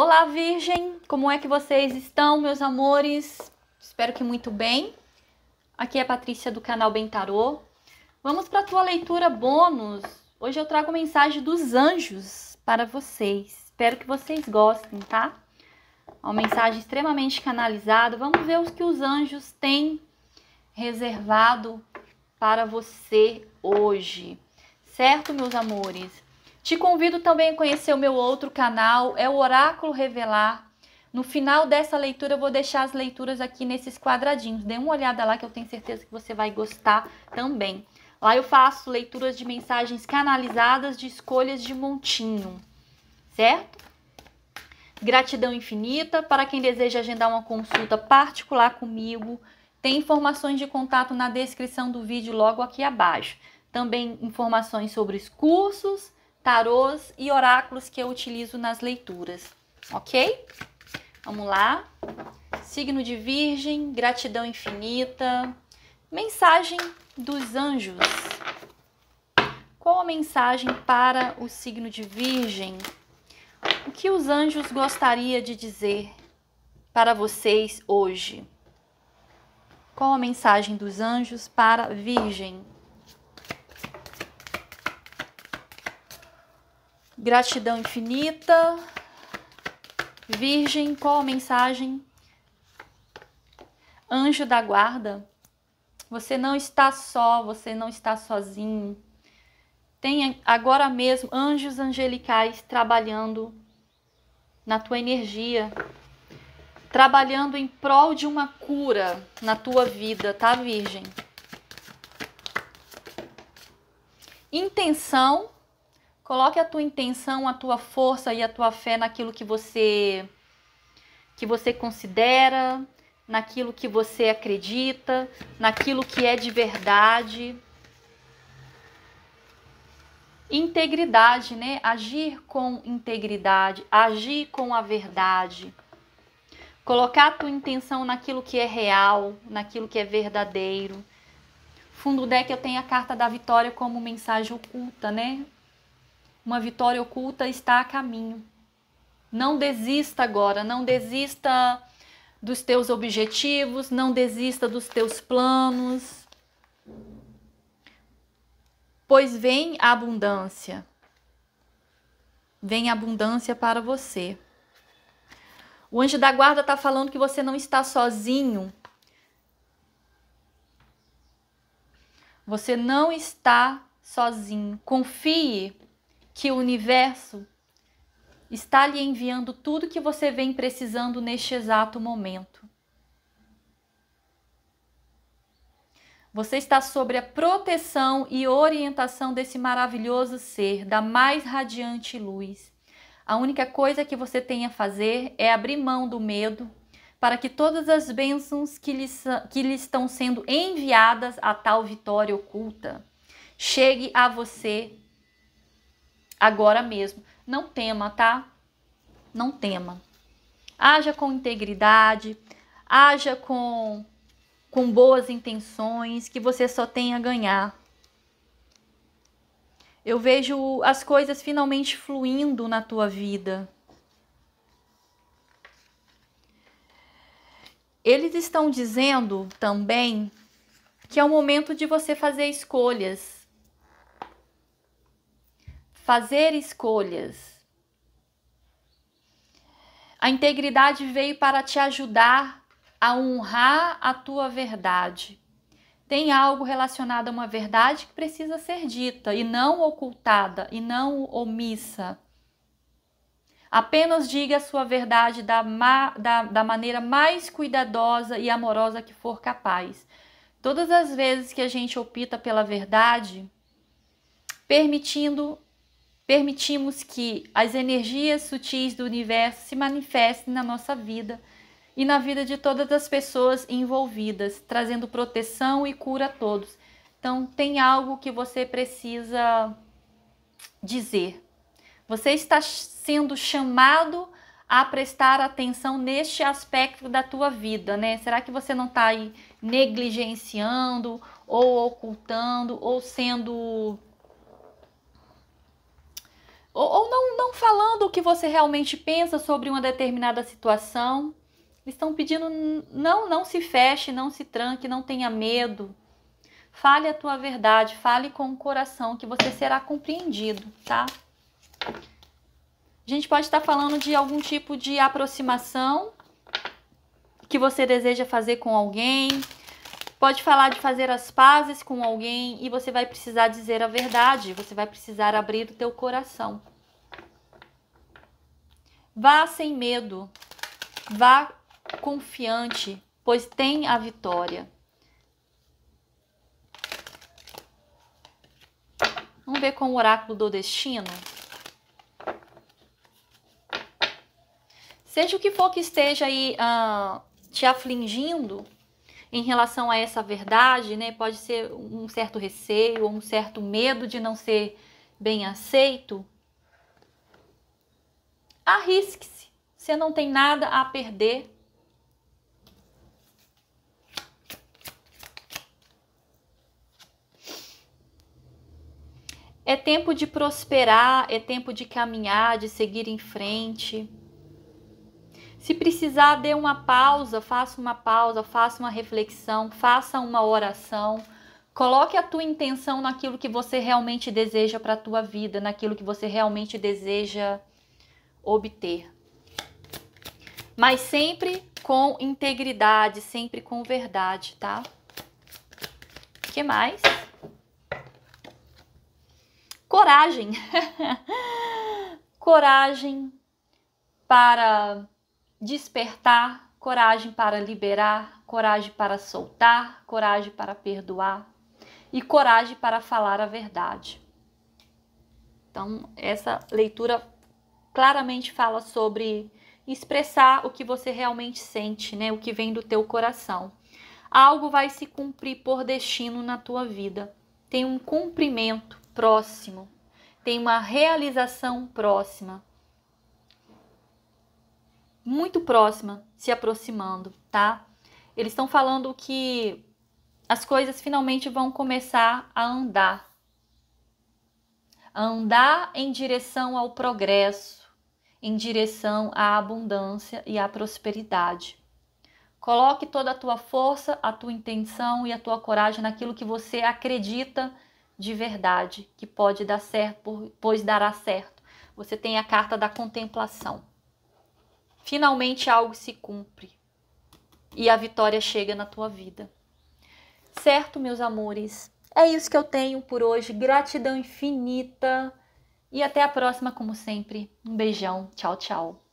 Olá, Virgem! Como é que vocês estão, meus amores? Espero que muito bem. Aqui é a Patrícia do canal Bentarô. Vamos para a tua leitura bônus. Hoje eu trago mensagem dos anjos para vocês. Espero que vocês gostem, tá? É uma mensagem extremamente canalizada. Vamos ver o que os anjos têm reservado para você hoje. Certo, meus amores? Te convido também a conhecer o meu outro canal, é o Oráculo Revelar. No final dessa leitura eu vou deixar as leituras aqui nesses quadradinhos. Dê uma olhada lá que eu tenho certeza que você vai gostar também. Lá eu faço leituras de mensagens canalizadas de escolhas de montinho, certo? Gratidão infinita para quem deseja agendar uma consulta particular comigo. Tem informações de contato na descrição do vídeo logo aqui abaixo. Também informações sobre os cursos tarôs e oráculos que eu utilizo nas leituras, ok? Vamos lá. Signo de Virgem, gratidão infinita. Mensagem dos anjos. Qual a mensagem para o signo de Virgem? O que os anjos gostaria de dizer para vocês hoje? Qual a mensagem dos anjos para Virgem? Gratidão infinita. Virgem, qual a mensagem? Anjo da guarda, você não está só, você não está sozinho. Tem agora mesmo anjos angelicais trabalhando na tua energia, trabalhando em prol de uma cura na tua vida, tá, Virgem? Intenção Coloque a tua intenção, a tua força e a tua fé naquilo que você que você considera, naquilo que você acredita, naquilo que é de verdade. Integridade, né? Agir com integridade, agir com a verdade. Colocar a tua intenção naquilo que é real, naquilo que é verdadeiro. Fundo deck eu tenho a carta da vitória como mensagem oculta, né? Uma vitória oculta está a caminho. Não desista agora, não desista dos teus objetivos, não desista dos teus planos. Pois vem a abundância. Vem a abundância para você. O anjo da guarda está falando que você não está sozinho. Você não está sozinho. Confie que o universo está lhe enviando tudo que você vem precisando neste exato momento. Você está sobre a proteção e orientação desse maravilhoso ser, da mais radiante luz. A única coisa que você tem a fazer é abrir mão do medo para que todas as bênçãos que lhe, que lhe estão sendo enviadas a tal vitória oculta chegue a você agora mesmo. Não tema, tá? Não tema. Haja com integridade, haja com, com boas intenções, que você só tem a ganhar. Eu vejo as coisas finalmente fluindo na tua vida. Eles estão dizendo também que é o momento de você fazer escolhas fazer escolhas. A integridade veio para te ajudar a honrar a tua verdade. Tem algo relacionado a uma verdade que precisa ser dita e não ocultada e não omissa. Apenas diga a sua verdade da, ma da, da maneira mais cuidadosa e amorosa que for capaz. Todas as vezes que a gente opta pela verdade, permitindo Permitimos que as energias sutis do universo se manifestem na nossa vida e na vida de todas as pessoas envolvidas, trazendo proteção e cura a todos. Então, tem algo que você precisa dizer. Você está sendo chamado a prestar atenção neste aspecto da tua vida, né? Será que você não está aí negligenciando ou ocultando ou sendo ou, ou não, não falando o que você realmente pensa sobre uma determinada situação. estão pedindo não, não se feche, não se tranque, não tenha medo. Fale a tua verdade, fale com o coração que você será compreendido, tá? A gente pode estar falando de algum tipo de aproximação que você deseja fazer com alguém, Pode falar de fazer as pazes com alguém e você vai precisar dizer a verdade, você vai precisar abrir o teu coração. Vá sem medo, vá confiante, pois tem a vitória. Vamos ver com o oráculo do destino. Seja o que for que esteja aí ah, te afligindo, em relação a essa verdade, né? Pode ser um certo receio ou um certo medo de não ser bem aceito. Arrisque-se. Você não tem nada a perder. É tempo de prosperar, é tempo de caminhar, de seguir em frente. Se precisar, dê uma pausa, faça uma pausa, faça uma reflexão, faça uma oração. Coloque a tua intenção naquilo que você realmente deseja para a tua vida, naquilo que você realmente deseja obter. Mas sempre com integridade, sempre com verdade, tá? O que mais? Coragem. Coragem para despertar, coragem para liberar, coragem para soltar, coragem para perdoar e coragem para falar a verdade. Então, essa leitura claramente fala sobre expressar o que você realmente sente, né? O que vem do teu coração. Algo vai se cumprir por destino na tua vida. Tem um cumprimento próximo, tem uma realização próxima muito próxima, se aproximando, tá? Eles estão falando que as coisas finalmente vão começar a andar. A andar em direção ao progresso, em direção à abundância e à prosperidade. Coloque toda a tua força, a tua intenção e a tua coragem naquilo que você acredita de verdade, que pode dar certo, pois dará certo. Você tem a carta da contemplação. Finalmente algo se cumpre e a vitória chega na tua vida. Certo, meus amores? É isso que eu tenho por hoje. Gratidão infinita. E até a próxima, como sempre. Um beijão. Tchau, tchau.